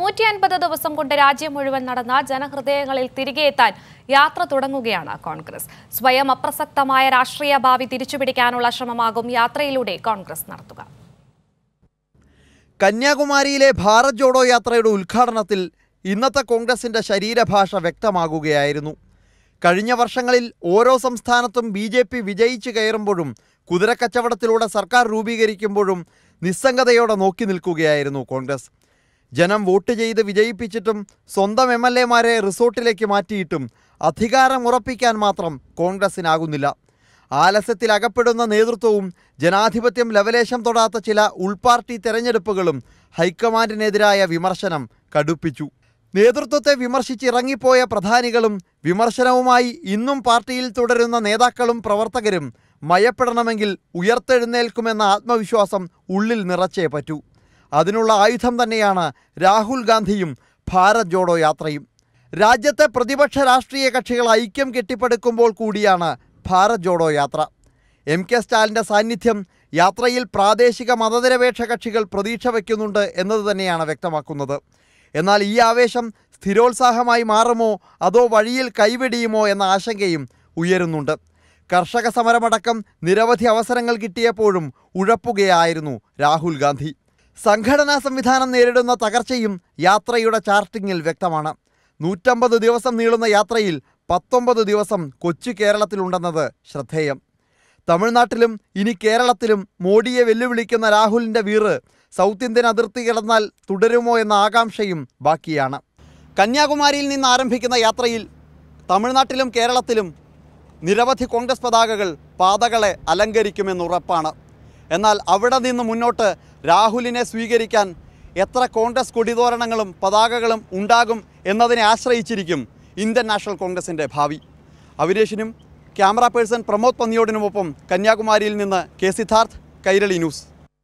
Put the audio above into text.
നൂറ്റി അൻപത് ദിവസം കൊണ്ട് രാജ്യം മുഴുവൻ നടന്ന ജനഹൃദയങ്ങളിൽ തിരികെ എത്താൻ യാത്ര തുടങ്ങുകയാണ് കോൺഗ്രസ് സ്വയം അപ്രസക്തമായ രാഷ്ട്രീയ ഭാവി തിരിച്ചുപിടിക്കാനുള്ള ശ്രമമാകും യാത്രയിലൂടെ കോൺഗ്രസ് നടത്തുക കന്യാകുമാരിയിലെ ഭാരത് ജോഡോ യാത്രയുടെ ഉദ്ഘാടനത്തിൽ ഇന്നത്തെ കോൺഗ്രസിന്റെ ശരീരഭാഷ വ്യക്തമാകുകയായിരുന്നു കഴിഞ്ഞ വർഷങ്ങളിൽ ഓരോ സംസ്ഥാനത്തും ബി ജെ പി വിജയിച്ചു കയറുമ്പോഴും കുതിരക്കച്ചവടത്തിലൂടെ സർക്കാർ രൂപീകരിക്കുമ്പോഴും നിസ്സംഗതയോടെ നോക്കി നിൽക്കുകയായിരുന്നു കോൺഗ്രസ് ജനം വോട്ട് ചെയ്ത് വിജയിപ്പിച്ചിട്ടും സ്വന്തം എം എൽ എമാരെ റിസോർട്ടിലേക്ക് മാറ്റിയിട്ടും അധികാരം ഉറപ്പിക്കാൻ മാത്രം കോൺഗ്രസിനാകുന്നില്ല ആലസ്യത്തിൽ അകപ്പെടുന്ന നേതൃത്വവും ജനാധിപത്യം ലവലേശം തൊടാത്ത ചില ഉൾപാർട്ടി തെരഞ്ഞെടുപ്പുകളും ഹൈക്കമാൻഡിനെതിരായ വിമർശനം കടുപ്പിച്ചു നേതൃത്വത്തെ വിമർശിച്ചിറങ്ങിപ്പോയ പ്രധാനികളും വിമർശനവുമായി ഇന്നും പാർട്ടിയിൽ തുടരുന്ന നേതാക്കളും പ്രവർത്തകരും മയപ്പെടണമെങ്കിൽ ഉയർത്തെഴുന്നേൽക്കുമെന്ന ആത്മവിശ്വാസം ഉള്ളിൽ നിറച്ചേ പറ്റൂ അതിനുള്ള ആയുധം തന്നെയാണ് രാഹുൽ ഗാന്ധിയും ഭാരത് ജോഡോ യാത്രയും രാജ്യത്തെ പ്രതിപക്ഷ രാഷ്ട്രീയ കക്ഷികൾ ഐക്യം കെട്ടിപ്പടുക്കുമ്പോൾ കൂടിയാണ് ഭാരത് ജോഡോ യാത്ര എം കെ സ്റ്റാലിൻ്റെ സാന്നിധ്യം യാത്രയിൽ പ്രാദേശിക മതനിരപേക്ഷ കക്ഷികൾ പ്രതീക്ഷ വയ്ക്കുന്നുണ്ട് എന്നത് തന്നെയാണ് വ്യക്തമാക്കുന്നത് എന്നാൽ ഈ ആവേശം സ്ഥിരോത്സാഹമായി മാറുമോ അതോ വഴിയിൽ കൈവെടിയുമോ എന്ന ആശങ്കയും ഉയരുന്നുണ്ട് കർഷക സമരമടക്കം നിരവധി അവസരങ്ങൾ കിട്ടിയപ്പോഴും ഉഴപ്പുകയായിരുന്നു രാഹുൽ ഗാന്ധി സംഘടനാ സംവിധാനം നേരിടുന്ന തകർച്ചയും യാത്രയുടെ ചാർട്ടിങ്ങിൽ വ്യക്തമാണ് നൂറ്റമ്പത് ദിവസം നീളുന്ന യാത്രയിൽ പത്തൊമ്പത് ദിവസം കൊച്ചു കേരളത്തിലുണ്ടെന്നത് ശ്രദ്ധേയം തമിഴ്നാട്ടിലും ഇനി കേരളത്തിലും മോഡിയെ വെല്ലുവിളിക്കുന്ന രാഹുലിൻ്റെ വീറ് സൗത്ത് ഇന്ത്യൻ അതിർത്തി കിടന്നാൽ തുടരുമോ എന്ന ആകാംക്ഷയും ബാക്കിയാണ് കന്യാകുമാരിയിൽ നിന്ന് ആരംഭിക്കുന്ന യാത്രയിൽ തമിഴ്നാട്ടിലും കേരളത്തിലും നിരവധി കോൺഗ്രസ് പതാകകൾ പാതകളെ അലങ്കരിക്കുമെന്നുറപ്പാണ് എന്നാൽ അവിടെ നിന്ന് മുന്നോട്ട് രാഹുലിനെ സ്വീകരിക്കാൻ എത്ര കോൺഗ്രസ് കൊടിതോരണങ്ങളും പതാകകളും ഉണ്ടാകും എന്നതിനെ ആശ്രയിച്ചിരിക്കും ഇന്ത്യൻ നാഷണൽ കോൺഗ്രസിൻ്റെ ഭാവി അവിനേഷിനും ക്യാമറ പേഴ്സൺ പ്രമോദ് പന്നിയോടിനുമൊപ്പം കന്യാകുമാരിയിൽ നിന്ന് കെ സിദ്ധാർത്ഥ് കൈരളി ന്യൂസ്